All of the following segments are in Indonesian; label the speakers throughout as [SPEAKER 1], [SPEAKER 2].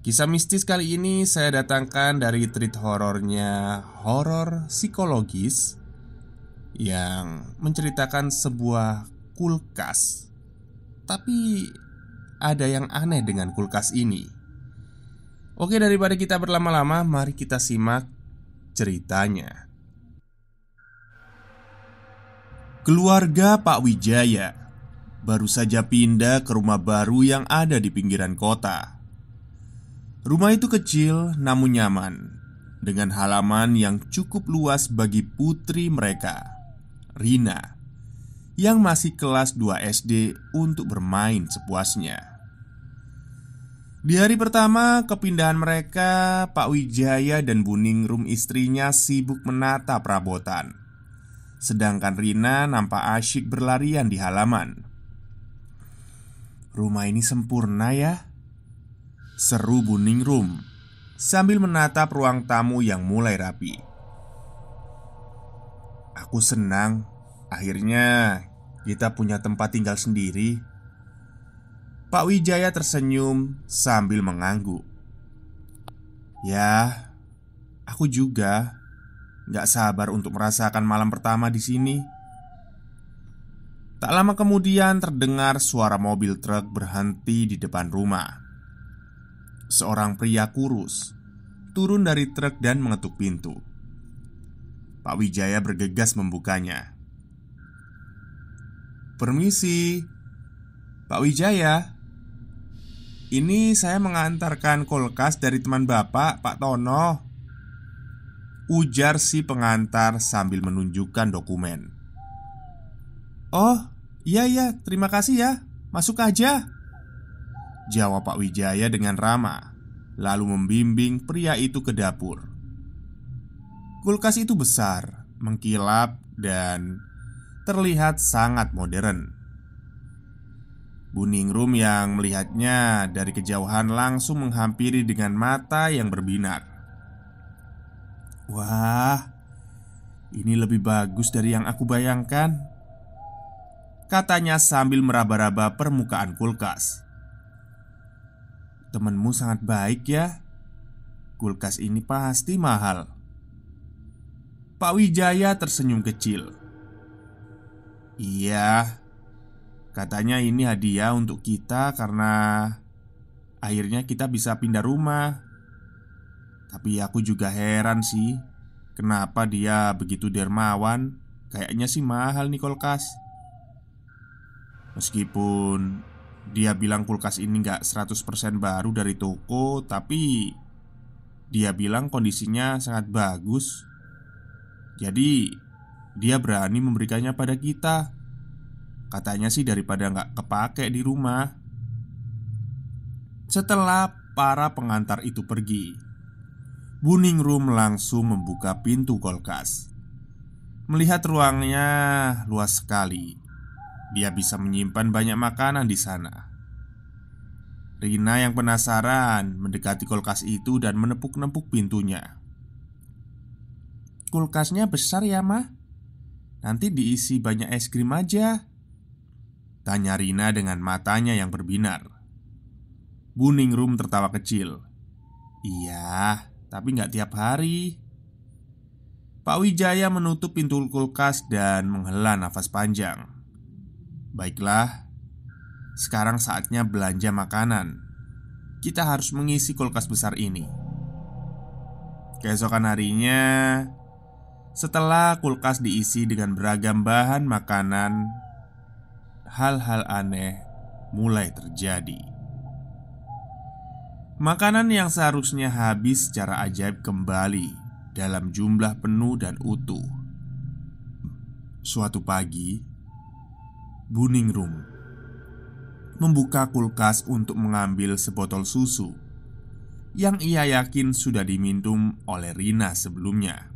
[SPEAKER 1] Kisah mistis kali ini saya datangkan dari treat horornya horor psikologis yang menceritakan sebuah kulkas. Tapi ada yang aneh dengan kulkas ini. Oke, daripada kita berlama-lama, mari kita simak ceritanya. Keluarga Pak Wijaya baru saja pindah ke rumah baru yang ada di pinggiran kota. Rumah itu kecil namun nyaman dengan halaman yang cukup luas bagi putri mereka, Rina, yang masih kelas 2 SD untuk bermain sepuasnya. Di hari pertama kepindahan mereka, Pak Wijaya dan Buning Rum istrinya sibuk menata perabotan. Sedangkan Rina nampak asyik berlarian di halaman. Rumah ini sempurna ya, Seru Buning Room Sambil menatap ruang tamu yang mulai rapi Aku senang Akhirnya kita punya tempat tinggal sendiri Pak Wijaya tersenyum sambil mengangguk Ya, aku juga Gak sabar untuk merasakan malam pertama di sini Tak lama kemudian terdengar suara mobil truk berhenti di depan rumah seorang pria kurus turun dari truk dan mengetuk pintu. Pak Wijaya bergegas membukanya. "Permisi, Pak Wijaya. Ini saya mengantarkan kulkas dari teman Bapak, Pak Tono." Ujar si pengantar sambil menunjukkan dokumen. "Oh, iya iya, terima kasih ya. Masuk aja." Jawab Pak Wijaya dengan ramah Lalu membimbing pria itu ke dapur Kulkas itu besar, mengkilap dan terlihat sangat modern Buningrum yang melihatnya dari kejauhan langsung menghampiri dengan mata yang berbinar Wah, ini lebih bagus dari yang aku bayangkan Katanya sambil meraba-raba permukaan kulkas Temenmu sangat baik ya Kulkas ini pasti mahal Pak Wijaya tersenyum kecil Iya Katanya ini hadiah untuk kita karena Akhirnya kita bisa pindah rumah Tapi aku juga heran sih Kenapa dia begitu dermawan Kayaknya sih mahal nih kulkas Meskipun dia bilang kulkas ini nggak 100% baru dari toko Tapi Dia bilang kondisinya sangat bagus Jadi Dia berani memberikannya pada kita Katanya sih daripada nggak kepake di rumah Setelah para pengantar itu pergi Buning Room langsung membuka pintu kulkas Melihat ruangnya luas sekali dia bisa menyimpan banyak makanan di sana. Rina yang penasaran mendekati kulkas itu dan menepuk-nepuk pintunya. Kulkasnya besar ya, Ma? Nanti diisi banyak es krim aja. Tanya Rina dengan matanya yang berbinar. Buning Room tertawa kecil. Iya, tapi nggak tiap hari. Pak Wijaya menutup pintu kulkas dan menghela nafas panjang. Baiklah, sekarang saatnya belanja makanan. Kita harus mengisi kulkas besar ini. Keesokan harinya, setelah kulkas diisi dengan beragam bahan makanan, hal-hal aneh mulai terjadi. Makanan yang seharusnya habis secara ajaib kembali dalam jumlah penuh dan utuh. Suatu pagi, Buning Room membuka kulkas untuk mengambil sebotol susu yang ia yakin sudah diminum oleh Rina sebelumnya.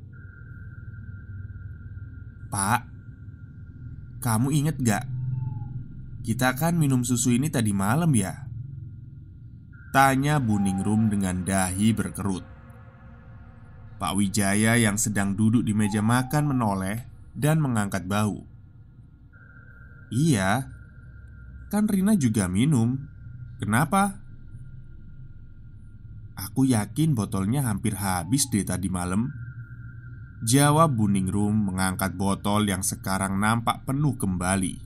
[SPEAKER 1] Pak, kamu inget gak? Kita kan minum susu ini tadi malam ya? Tanya Buning Room dengan dahi berkerut. Pak Wijaya yang sedang duduk di meja makan menoleh dan mengangkat bau. Iya Kan Rina juga minum Kenapa? Aku yakin botolnya hampir habis deh tadi malam Jawab Room mengangkat botol yang sekarang nampak penuh kembali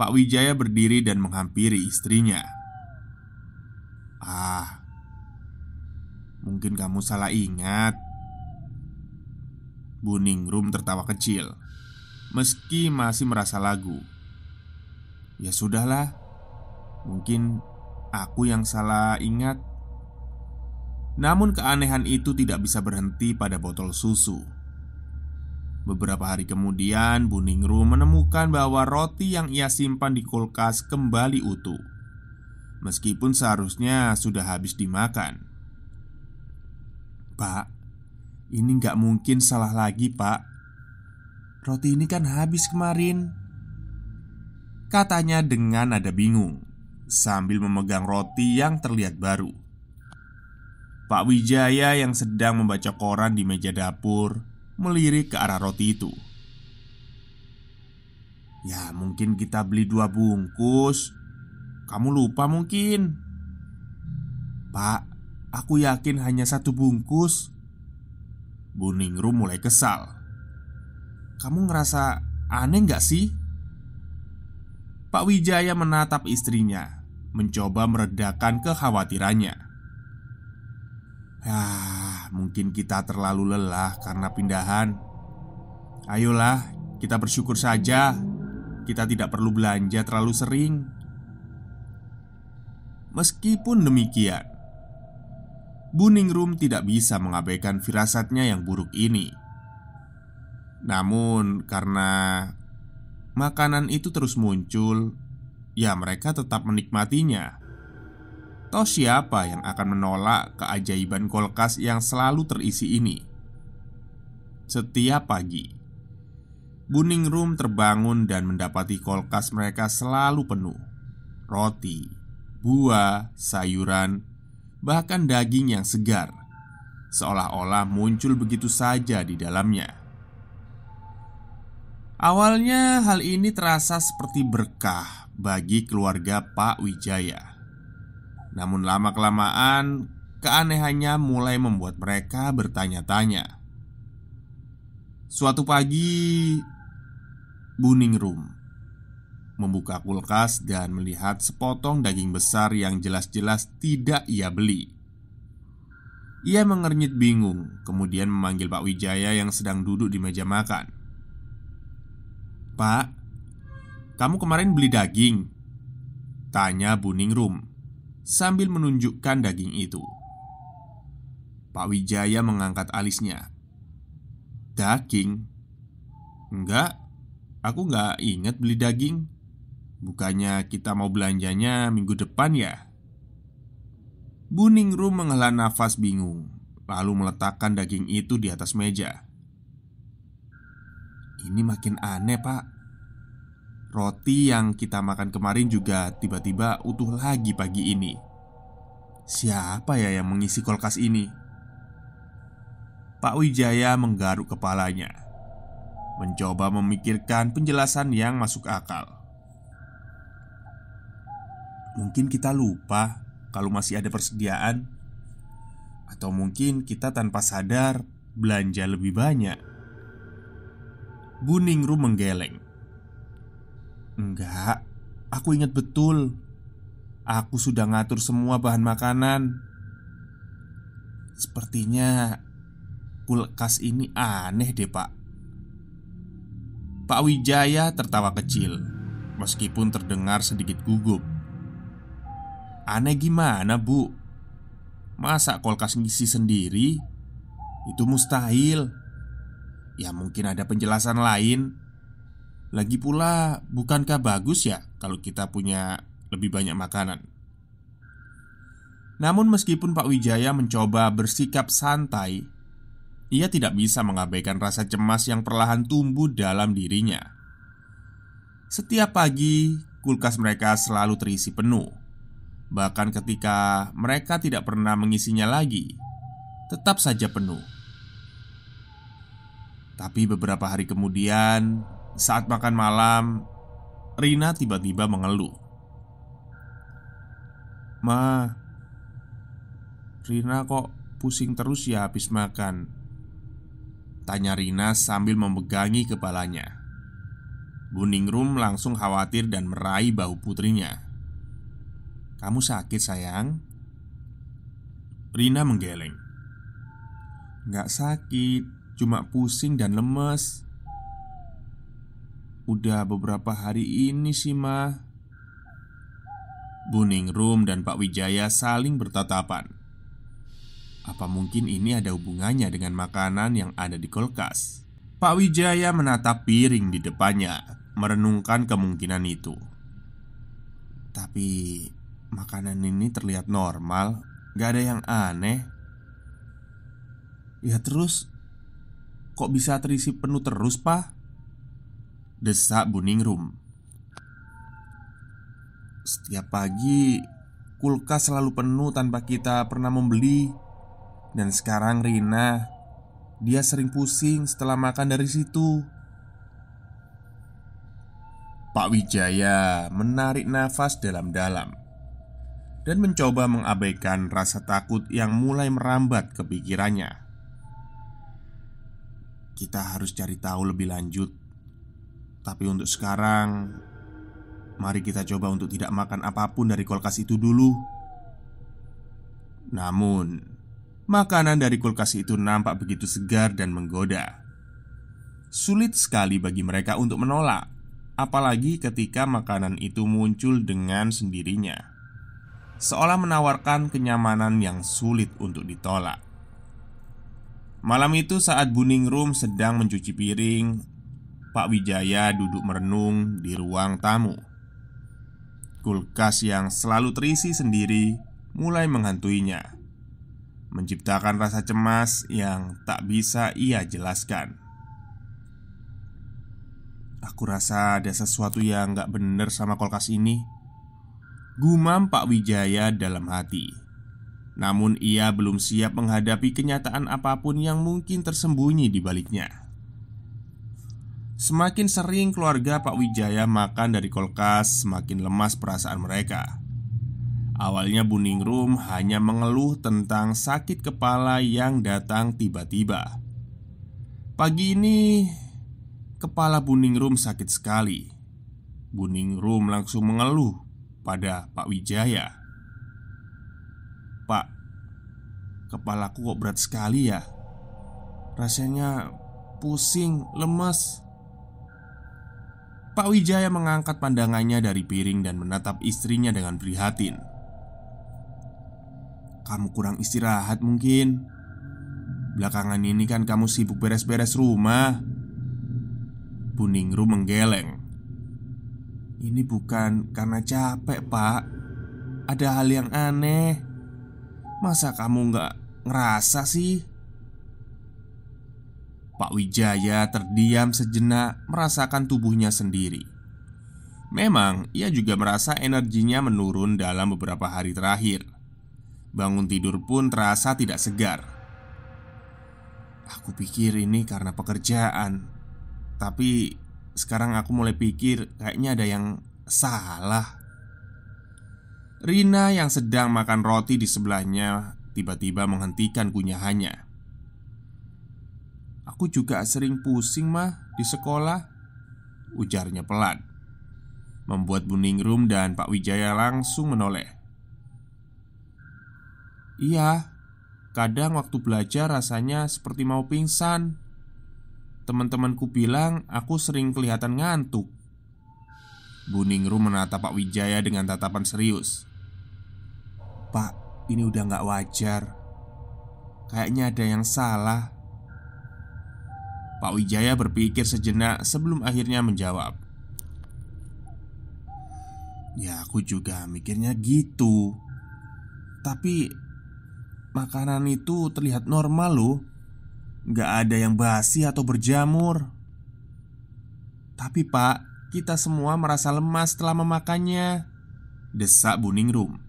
[SPEAKER 1] Pak Wijaya berdiri dan menghampiri istrinya Ah Mungkin kamu salah ingat Buning Room tertawa kecil meski masih merasa lagu. Ya sudahlah, mungkin aku yang salah ingat. Namun keanehan itu tidak bisa berhenti pada botol susu. Beberapa hari kemudian, Buningru menemukan bahwa roti yang ia simpan di kulkas kembali utuh. Meskipun seharusnya sudah habis dimakan. Pak, ini nggak mungkin salah lagi pak Roti ini kan habis kemarin Katanya dengan nada bingung Sambil memegang roti yang terlihat baru Pak Wijaya yang sedang membaca koran di meja dapur Melirik ke arah roti itu Ya mungkin kita beli dua bungkus Kamu lupa mungkin Pak, aku yakin hanya satu bungkus Buningrum mulai kesal kamu ngerasa aneh nggak sih? Pak Wijaya menatap istrinya, mencoba meredakan kekhawatirannya. Ah, mungkin kita terlalu lelah karena pindahan. Ayolah, kita bersyukur saja. Kita tidak perlu belanja terlalu sering. Meskipun demikian, Buningrum tidak bisa mengabaikan firasatnya yang buruk ini. Namun karena makanan itu terus muncul, ya mereka tetap menikmatinya. Toh siapa yang akan menolak keajaiban kulkas yang selalu terisi ini? Setiap pagi, Buning Room terbangun dan mendapati kulkas mereka selalu penuh. Roti, buah, sayuran, bahkan daging yang segar, seolah-olah muncul begitu saja di dalamnya. Awalnya hal ini terasa seperti berkah bagi keluarga Pak Wijaya. Namun lama-kelamaan keanehannya mulai membuat mereka bertanya-tanya. Suatu pagi Buning Room membuka kulkas dan melihat sepotong daging besar yang jelas-jelas tidak ia beli. Ia mengernyit bingung, kemudian memanggil Pak Wijaya yang sedang duduk di meja makan. Pak, kamu kemarin beli daging? Tanya Buningrum sambil menunjukkan daging itu. Pak Wijaya mengangkat alisnya. Daging? Enggak, aku nggak ingat beli daging. Bukannya kita mau belanjanya minggu depan ya? Buningrum menghela nafas bingung, lalu meletakkan daging itu di atas meja. Ini makin aneh, Pak. Roti yang kita makan kemarin juga tiba-tiba utuh lagi pagi ini. Siapa ya yang mengisi kulkas ini? Pak Wijaya menggaruk kepalanya, mencoba memikirkan penjelasan yang masuk akal. Mungkin kita lupa kalau masih ada persediaan, atau mungkin kita tanpa sadar belanja lebih banyak. Buningru menggeleng. "Enggak, aku ingat betul. Aku sudah ngatur semua bahan makanan. Sepertinya kulkas ini aneh deh, Pak." Pak Wijaya tertawa kecil, meskipun terdengar sedikit gugup. "Aneh gimana, Bu? Masa kulkas ngisi sendiri? Itu mustahil." Ya mungkin ada penjelasan lain Lagi pula bukankah bagus ya kalau kita punya lebih banyak makanan Namun meskipun Pak Wijaya mencoba bersikap santai ia tidak bisa mengabaikan rasa cemas yang perlahan tumbuh dalam dirinya. Setiap pagi, kulkas mereka selalu terisi penuh, bahkan ketika mereka tidak pernah mengisinya lagi, tetap saja penuh. Tapi beberapa hari kemudian, saat makan malam, Rina tiba-tiba mengeluh. "Ma, Rina kok pusing terus ya habis makan?" tanya Rina sambil memegangi kepalanya. Buningrum langsung khawatir dan meraih bahu putrinya. "Kamu sakit, sayang?" Rina menggeleng. Gak sakit, Cuma pusing dan lemes Udah beberapa hari ini sih ma Rum dan Pak Wijaya saling bertatapan Apa mungkin ini ada hubungannya dengan makanan yang ada di kulkas? Pak Wijaya menatap piring di depannya Merenungkan kemungkinan itu Tapi makanan ini terlihat normal Gak ada yang aneh Ya terus kok bisa terisi penuh terus, Pak? Desak Buningrum Setiap pagi, kulkas selalu penuh tanpa kita pernah membeli Dan sekarang Rina Dia sering pusing setelah makan dari situ Pak Wijaya menarik nafas dalam-dalam dan mencoba mengabaikan rasa takut yang mulai merambat ke pikirannya. Kita harus cari tahu lebih lanjut. Tapi untuk sekarang, mari kita coba untuk tidak makan apapun dari kulkas itu dulu. Namun, makanan dari kulkas itu nampak begitu segar dan menggoda. Sulit sekali bagi mereka untuk menolak, apalagi ketika makanan itu muncul dengan sendirinya, seolah menawarkan kenyamanan yang sulit untuk ditolak. Malam itu saat Buning Room sedang mencuci piring, Pak Wijaya duduk merenung di ruang tamu. Kulkas yang selalu terisi sendiri mulai menghantuinya, menciptakan rasa cemas yang tak bisa ia jelaskan. Aku rasa ada sesuatu yang gak bener sama kulkas ini Gumam Pak Wijaya dalam hati namun ia belum siap menghadapi kenyataan apapun yang mungkin tersembunyi di baliknya Semakin sering keluarga Pak Wijaya makan dari kulkas Semakin lemas perasaan mereka Awalnya Buningrum hanya mengeluh tentang sakit kepala yang datang tiba-tiba Pagi ini Kepala Buningrum sakit sekali Buningrum langsung mengeluh pada Pak Wijaya Kepalaku kok berat sekali ya Rasanya pusing, lemes Pak Wijaya mengangkat pandangannya dari piring dan menatap istrinya dengan prihatin Kamu kurang istirahat mungkin Belakangan ini kan kamu sibuk beres-beres rumah Buningru menggeleng Ini bukan karena capek pak Ada hal yang aneh Masa kamu nggak ngerasa sih? Pak Wijaya terdiam sejenak, merasakan tubuhnya sendiri. Memang, ia juga merasa energinya menurun dalam beberapa hari terakhir. Bangun tidur pun terasa tidak segar. Aku pikir ini karena pekerjaan, tapi sekarang aku mulai pikir kayaknya ada yang salah. Rina yang sedang makan roti di sebelahnya tiba-tiba menghentikan kunyahannya. Aku juga sering pusing mah di sekolah Ujarnya pelan Membuat Buning Rum dan Pak Wijaya langsung menoleh Iya Kadang waktu belajar rasanya seperti mau pingsan Teman-temanku bilang aku sering kelihatan ngantuk Buning Rum menatap Pak Wijaya dengan tatapan serius Pak ini udah gak wajar Kayaknya ada yang salah Pak Wijaya berpikir sejenak sebelum akhirnya menjawab Ya aku juga mikirnya gitu Tapi Makanan itu terlihat normal loh Gak ada yang basi atau berjamur Tapi pak Kita semua merasa lemas setelah memakannya Desak Buning Room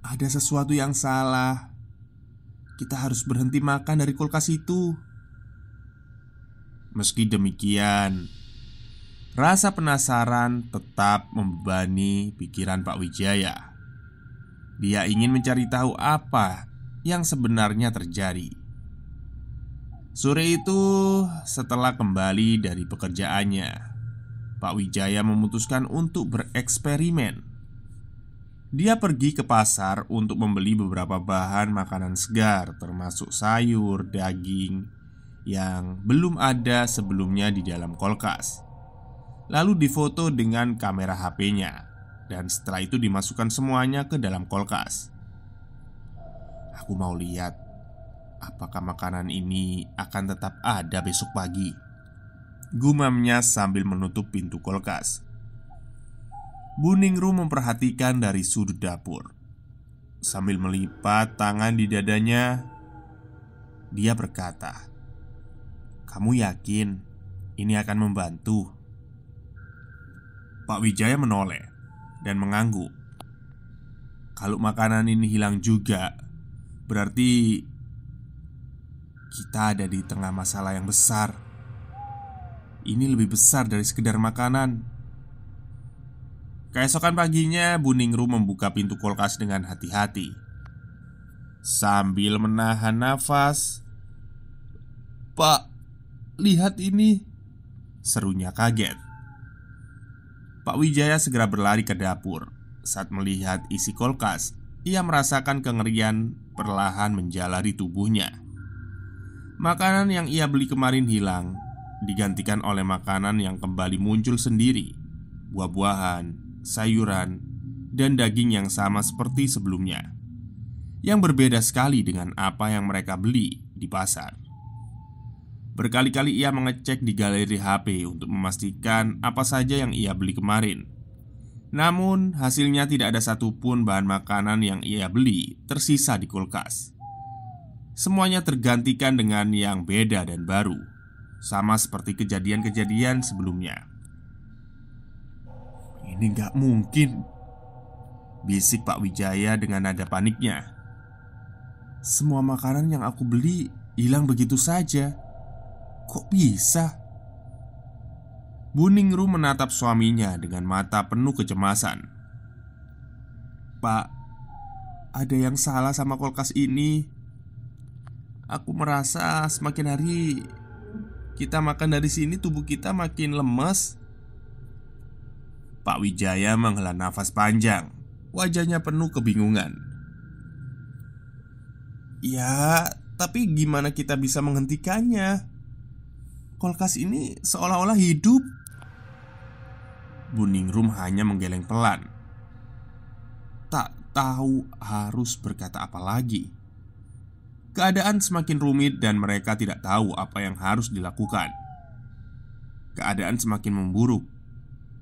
[SPEAKER 1] ada sesuatu yang salah. Kita harus berhenti makan dari kulkas itu. Meski demikian, rasa penasaran tetap membebani pikiran Pak Wijaya. Dia ingin mencari tahu apa yang sebenarnya terjadi. Sore itu, setelah kembali dari pekerjaannya, Pak Wijaya memutuskan untuk bereksperimen. Dia pergi ke pasar untuk membeli beberapa bahan makanan segar, termasuk sayur, daging yang belum ada sebelumnya di dalam kolkas. Lalu difoto dengan kamera HP-nya, dan setelah itu dimasukkan semuanya ke dalam kolkas. Aku mau lihat apakah makanan ini akan tetap ada besok pagi. Gumamnya sambil menutup pintu kolkas. Buningru memperhatikan dari sudut dapur Sambil melipat tangan di dadanya Dia berkata Kamu yakin ini akan membantu? Pak Wijaya menoleh dan mengangguk Kalau makanan ini hilang juga Berarti kita ada di tengah masalah yang besar. Ini lebih besar dari sekedar makanan. Keesokan paginya, Buningru membuka pintu kulkas dengan hati-hati. Sambil menahan nafas, "Pak, lihat ini!" serunya kaget. Pak Wijaya segera berlari ke dapur. Saat melihat isi kulkas, ia merasakan kengerian perlahan menjalari tubuhnya. Makanan yang ia beli kemarin hilang, digantikan oleh makanan yang kembali muncul sendiri: buah-buahan, sayuran, dan daging yang sama seperti sebelumnya, yang berbeda sekali dengan apa yang mereka beli di pasar. Berkali-kali ia mengecek di galeri HP untuk memastikan apa saja yang ia beli kemarin. Namun, hasilnya tidak ada satupun bahan makanan yang ia beli tersisa di kulkas. Semuanya tergantikan dengan yang beda dan baru, sama seperti kejadian-kejadian sebelumnya. Ini gak mungkin Bisik Pak Wijaya dengan nada paniknya Semua makanan yang aku beli hilang begitu saja Kok bisa? Buningru menatap suaminya dengan mata penuh kecemasan Pak, ada yang salah sama kulkas ini Aku merasa semakin hari kita makan dari sini tubuh kita makin lemes Pak Wijaya menghela nafas panjang Wajahnya penuh kebingungan Ya, tapi gimana kita bisa menghentikannya? Kolkas ini seolah-olah hidup Buning Buningrum hanya menggeleng pelan Tak tahu harus berkata apa lagi Keadaan semakin rumit dan mereka tidak tahu apa yang harus dilakukan Keadaan semakin memburuk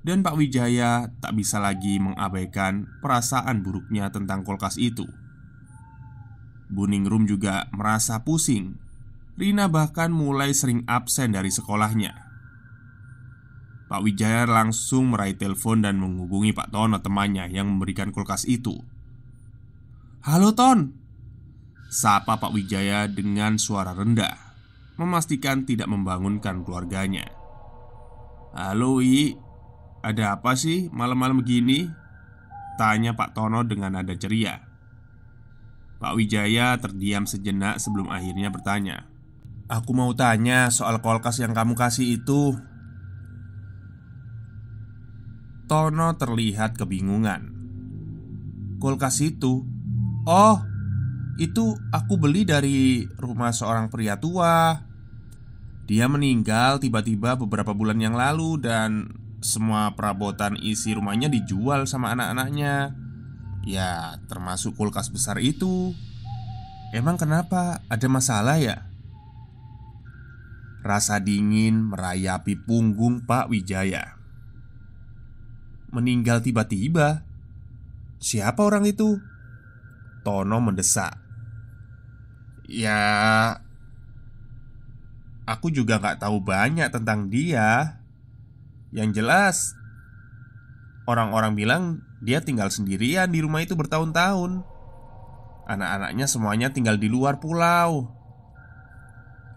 [SPEAKER 1] dan Pak Wijaya tak bisa lagi mengabaikan perasaan buruknya tentang kulkas itu. Buningrum juga merasa pusing. Rina bahkan mulai sering absen dari sekolahnya. Pak Wijaya langsung meraih telepon dan menghubungi Pak Tono temannya yang memberikan kulkas itu. "Halo Ton." Sapa Pak Wijaya dengan suara rendah, memastikan tidak membangunkan keluarganya. "Halo, Wi." Ada apa sih malam-malam begini? Tanya Pak Tono dengan nada ceria Pak Wijaya terdiam sejenak sebelum akhirnya bertanya Aku mau tanya soal kolkas yang kamu kasih itu Tono terlihat kebingungan Kulkas itu? Oh, itu aku beli dari rumah seorang pria tua. Dia meninggal tiba-tiba beberapa bulan yang lalu dan semua perabotan isi rumahnya dijual sama anak-anaknya Ya termasuk kulkas besar itu Emang kenapa? Ada masalah ya? Rasa dingin merayapi punggung Pak Wijaya Meninggal tiba-tiba Siapa orang itu? Tono mendesak Ya Aku juga gak tahu banyak tentang dia yang jelas Orang-orang bilang dia tinggal sendirian di rumah itu bertahun-tahun Anak-anaknya semuanya tinggal di luar pulau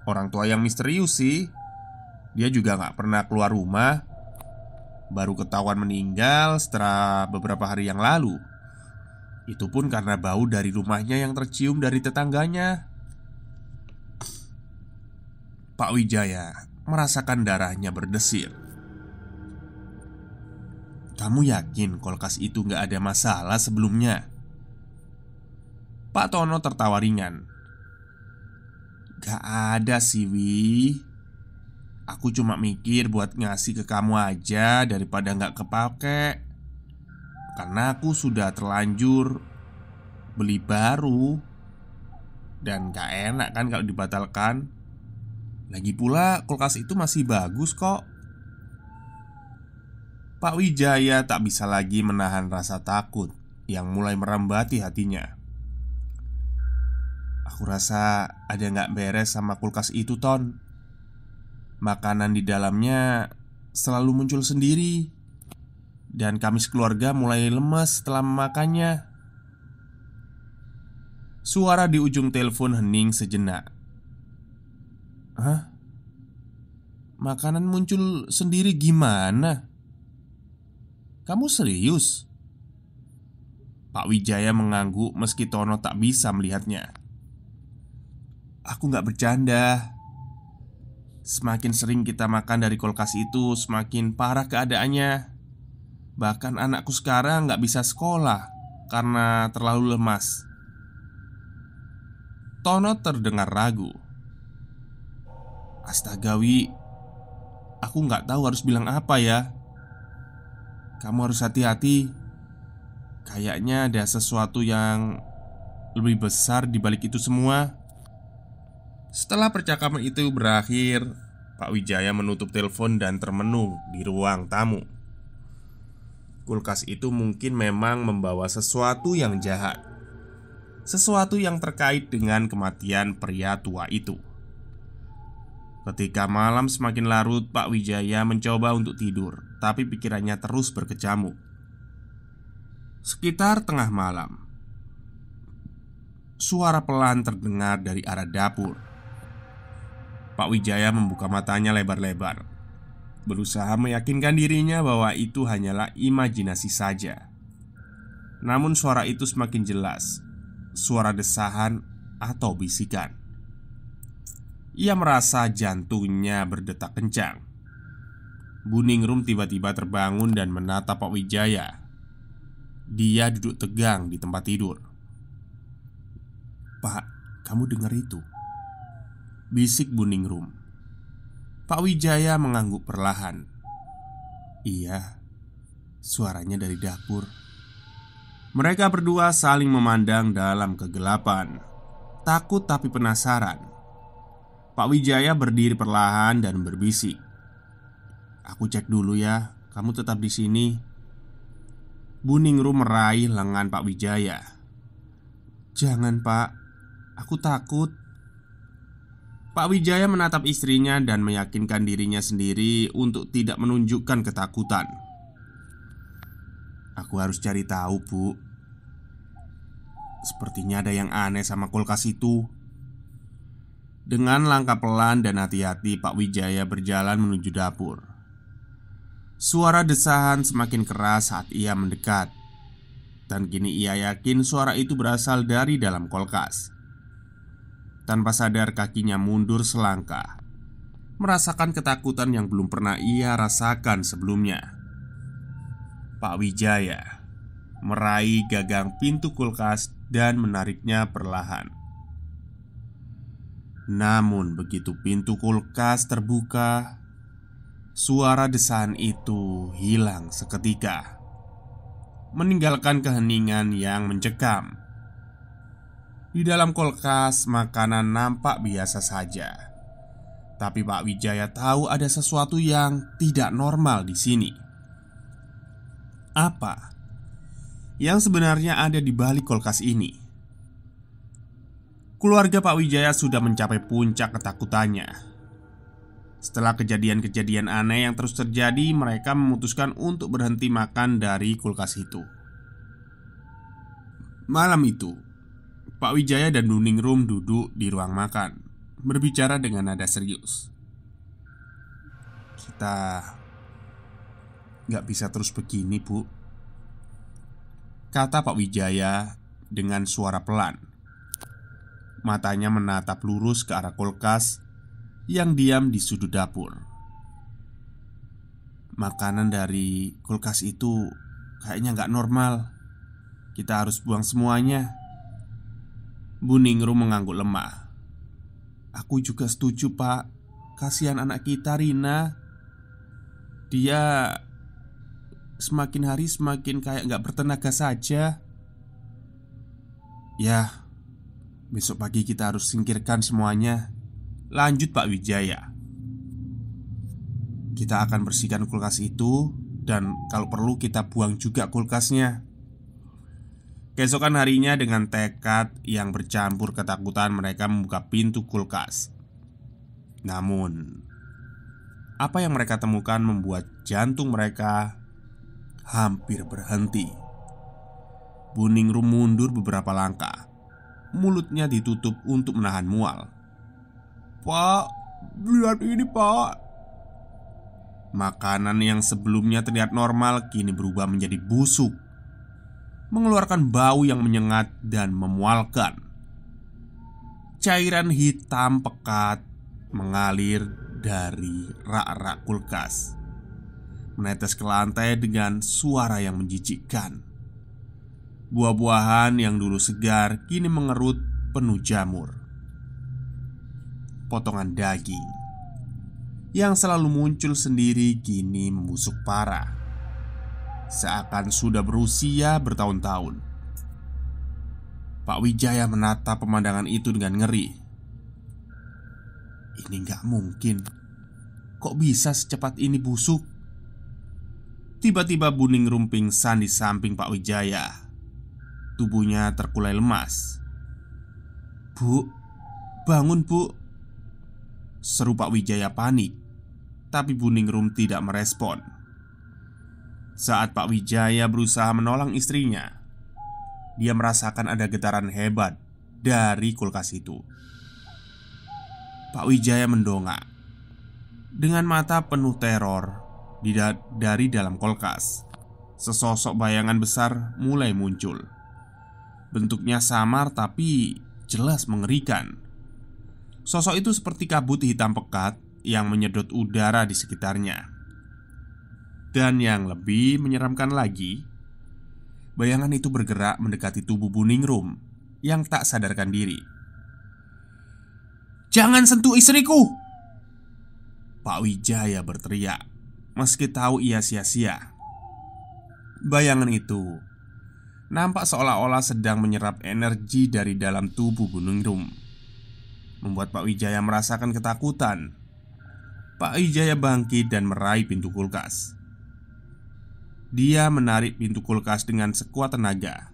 [SPEAKER 1] Orang tua yang misterius sih Dia juga gak pernah keluar rumah Baru ketahuan meninggal setelah beberapa hari yang lalu Itu pun karena bau dari rumahnya yang tercium dari tetangganya Pak Wijaya merasakan darahnya berdesir kamu yakin kulkas itu nggak ada masalah sebelumnya? Pak Tono tertawa ringan Gak ada sih Wi Aku cuma mikir buat ngasih ke kamu aja daripada nggak kepake Karena aku sudah terlanjur Beli baru Dan gak enak kan kalau dibatalkan Lagi pula kulkas itu masih bagus kok Pak Wijaya tak bisa lagi menahan rasa takut yang mulai merambati hatinya. Aku rasa ada nggak beres sama kulkas itu, Ton. Makanan di dalamnya selalu muncul sendiri, dan kami sekeluarga mulai lemas setelah memakannya. Suara di ujung telepon hening sejenak. Hah? Makanan muncul sendiri gimana? Kamu serius? Pak Wijaya mengangguk meski Tono tak bisa melihatnya Aku nggak bercanda Semakin sering kita makan dari kulkas itu Semakin parah keadaannya Bahkan anakku sekarang nggak bisa sekolah Karena terlalu lemas Tono terdengar ragu Astagawi, Aku nggak tahu harus bilang apa ya kamu harus hati-hati. Kayaknya ada sesuatu yang lebih besar di balik itu semua. Setelah percakapan itu berakhir, Pak Wijaya menutup telepon dan termenung di ruang tamu. Kulkas itu mungkin memang membawa sesuatu yang jahat, sesuatu yang terkait dengan kematian pria tua itu. Ketika malam semakin larut, Pak Wijaya mencoba untuk tidur tapi pikirannya terus berkecamuk. Sekitar tengah malam, suara pelan terdengar dari arah dapur. Pak Wijaya membuka matanya lebar-lebar, berusaha meyakinkan dirinya bahwa itu hanyalah imajinasi saja. Namun, suara itu semakin jelas, suara desahan atau bisikan. Ia merasa jantungnya berdetak kencang Buningrum tiba-tiba terbangun dan menatap Pak Wijaya. Dia duduk tegang di tempat tidur. "Pak, kamu dengar itu?" bisik Buningrum. Pak Wijaya mengangguk perlahan. "Iya." Suaranya dari dapur. Mereka berdua saling memandang dalam kegelapan. Takut tapi penasaran. Pak Wijaya berdiri perlahan dan berbisik. Aku cek dulu ya, kamu tetap di sini. Buningru meraih lengan Pak Wijaya. Jangan, Pak. Aku takut. Pak Wijaya menatap istrinya dan meyakinkan dirinya sendiri untuk tidak menunjukkan ketakutan. Aku harus cari tahu, Bu. Sepertinya ada yang aneh sama kulkas itu. Dengan langkah pelan dan hati-hati, Pak Wijaya berjalan menuju dapur. Suara desahan semakin keras saat ia mendekat Dan kini ia yakin suara itu berasal dari dalam kolkas Tanpa sadar kakinya mundur selangkah Merasakan ketakutan yang belum pernah ia rasakan sebelumnya Pak Wijaya Meraih gagang pintu kulkas dan menariknya perlahan Namun begitu pintu kulkas terbuka Suara desahan itu hilang seketika Meninggalkan keheningan yang mencekam Di dalam kulkas makanan nampak biasa saja tapi Pak Wijaya tahu ada sesuatu yang tidak normal di sini. Apa yang sebenarnya ada di balik kulkas ini? Keluarga Pak Wijaya sudah mencapai puncak ketakutannya. Setelah kejadian-kejadian aneh yang terus terjadi, mereka memutuskan untuk berhenti makan dari kulkas itu. Malam itu, Pak Wijaya dan Duning Room duduk di ruang makan, berbicara dengan nada serius. Kita nggak bisa terus begini, Bu. Kata Pak Wijaya dengan suara pelan. Matanya menatap lurus ke arah kulkas yang diam di sudut dapur. Makanan dari kulkas itu kayaknya nggak normal. Kita harus buang semuanya. Bu Ningru mengangguk lemah. Aku juga setuju, Pak. Kasihan anak kita, Rina. Dia semakin hari semakin kayak nggak bertenaga saja. Ya, besok pagi kita harus singkirkan semuanya. Lanjut Pak Wijaya Kita akan bersihkan kulkas itu Dan kalau perlu kita buang juga kulkasnya Keesokan harinya dengan tekad yang bercampur ketakutan mereka membuka pintu kulkas Namun Apa yang mereka temukan membuat jantung mereka hampir berhenti Buningrum mundur beberapa langkah Mulutnya ditutup untuk menahan mual Pak, lihat ini pak Makanan yang sebelumnya terlihat normal kini berubah menjadi busuk Mengeluarkan bau yang menyengat dan memualkan Cairan hitam pekat mengalir dari rak-rak kulkas Menetes ke lantai dengan suara yang menjijikkan Buah-buahan yang dulu segar kini mengerut penuh jamur potongan daging Yang selalu muncul sendiri kini membusuk parah Seakan sudah berusia bertahun-tahun Pak Wijaya menatap pemandangan itu dengan ngeri Ini nggak mungkin Kok bisa secepat ini busuk? Tiba-tiba Buning rumping san di samping Pak Wijaya Tubuhnya terkulai lemas Bu, bangun bu serupa Pak Wijaya panik Tapi Buningrum tidak merespon Saat Pak Wijaya berusaha menolong istrinya Dia merasakan ada getaran hebat dari kulkas itu Pak Wijaya mendongak Dengan mata penuh teror dari dalam kulkas Sesosok bayangan besar mulai muncul Bentuknya samar tapi jelas mengerikan Sosok itu seperti kabut hitam pekat yang menyedot udara di sekitarnya. Dan yang lebih menyeramkan lagi, bayangan itu bergerak mendekati tubuh Buningrum yang tak sadarkan diri. "Jangan sentuh istriku!" Pak Wijaya berteriak, meski tahu ia sia-sia. Bayangan itu nampak seolah-olah sedang menyerap energi dari dalam tubuh Buningrum membuat Pak Wijaya merasakan ketakutan. Pak Wijaya bangkit dan meraih pintu kulkas. Dia menarik pintu kulkas dengan sekuat tenaga.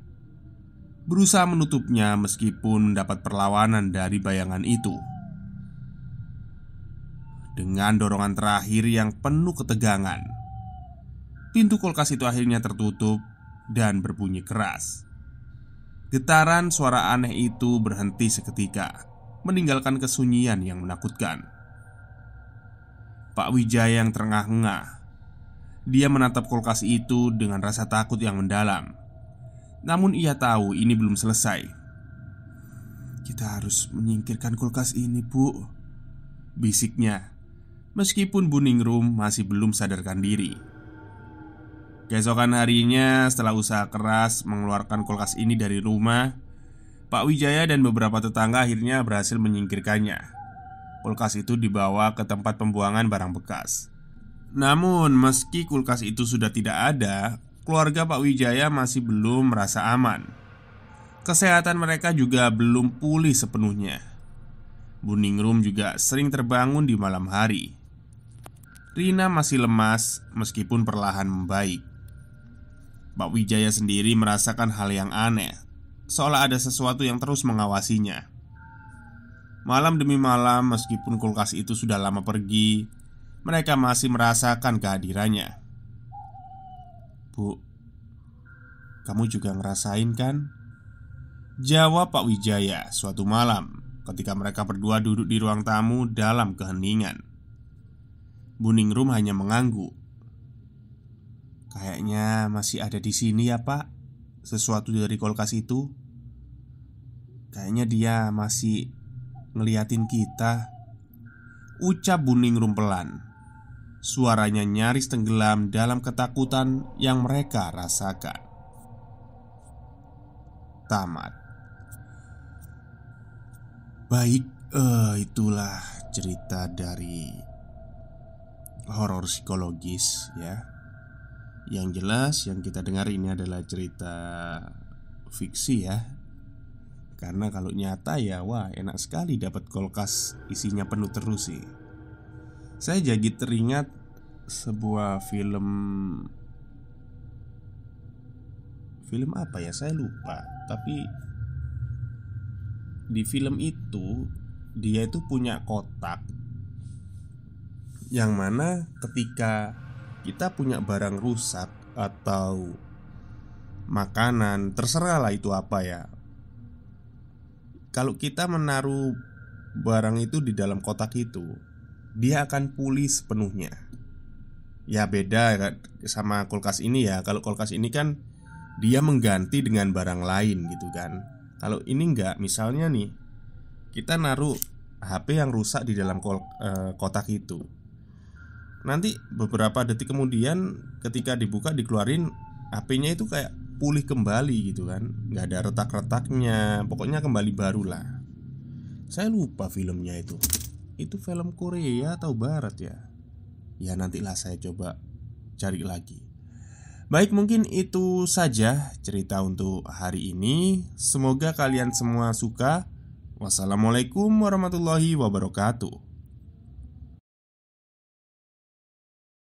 [SPEAKER 1] Berusaha menutupnya meskipun mendapat perlawanan dari bayangan itu. Dengan dorongan terakhir yang penuh ketegangan, pintu kulkas itu akhirnya tertutup dan berbunyi keras. Getaran suara aneh itu berhenti seketika meninggalkan kesunyian yang menakutkan. Pak Wijaya yang terengah-engah. Dia menatap kulkas itu dengan rasa takut yang mendalam. Namun ia tahu ini belum selesai. Kita harus menyingkirkan kulkas ini, Bu. Bisiknya. Meskipun Buningrum masih belum sadarkan diri. Keesokan harinya setelah usaha keras mengeluarkan kulkas ini dari rumah, Pak Wijaya dan beberapa tetangga akhirnya berhasil menyingkirkannya. Kulkas itu dibawa ke tempat pembuangan barang bekas. Namun, meski kulkas itu sudah tidak ada, keluarga Pak Wijaya masih belum merasa aman. Kesehatan mereka juga belum pulih sepenuhnya. Room juga sering terbangun di malam hari. Rina masih lemas meskipun perlahan membaik. Pak Wijaya sendiri merasakan hal yang aneh seolah ada sesuatu yang terus mengawasinya. Malam demi malam, meskipun kulkas itu sudah lama pergi, mereka masih merasakan kehadirannya. Bu, kamu juga ngerasain kan? Jawab Pak Wijaya suatu malam ketika mereka berdua duduk di ruang tamu dalam keheningan. Buning Room hanya mengangguk. Kayaknya masih ada di sini ya, Pak. Sesuatu dari kulkas itu. Kayaknya dia masih ngeliatin kita Ucap Buning rumpelan Suaranya nyaris tenggelam dalam ketakutan yang mereka rasakan Tamat Baik, uh, itulah cerita dari horor psikologis ya Yang jelas yang kita dengar ini adalah cerita fiksi ya karena kalau nyata ya wah enak sekali dapat kulkas isinya penuh terus sih Saya jadi teringat sebuah film Film apa ya saya lupa Tapi di film itu dia itu punya kotak yang mana ketika kita punya barang rusak atau makanan terserah lah itu apa ya kalau kita menaruh barang itu di dalam kotak itu, dia akan pulih sepenuhnya. Ya beda ya, sama kulkas ini ya. Kalau kulkas ini kan dia mengganti dengan barang lain gitu kan. Kalau ini enggak, misalnya nih kita naruh HP yang rusak di dalam eh, kotak itu. Nanti beberapa detik kemudian ketika dibuka dikeluarin HP-nya itu kayak pulih kembali gitu kan nggak ada retak-retaknya pokoknya kembali baru lah saya lupa filmnya itu itu film Korea atau Barat ya ya nantilah saya coba cari lagi Baik mungkin itu saja cerita untuk hari ini Semoga kalian semua suka Wassalamualaikum warahmatullahi wabarakatuh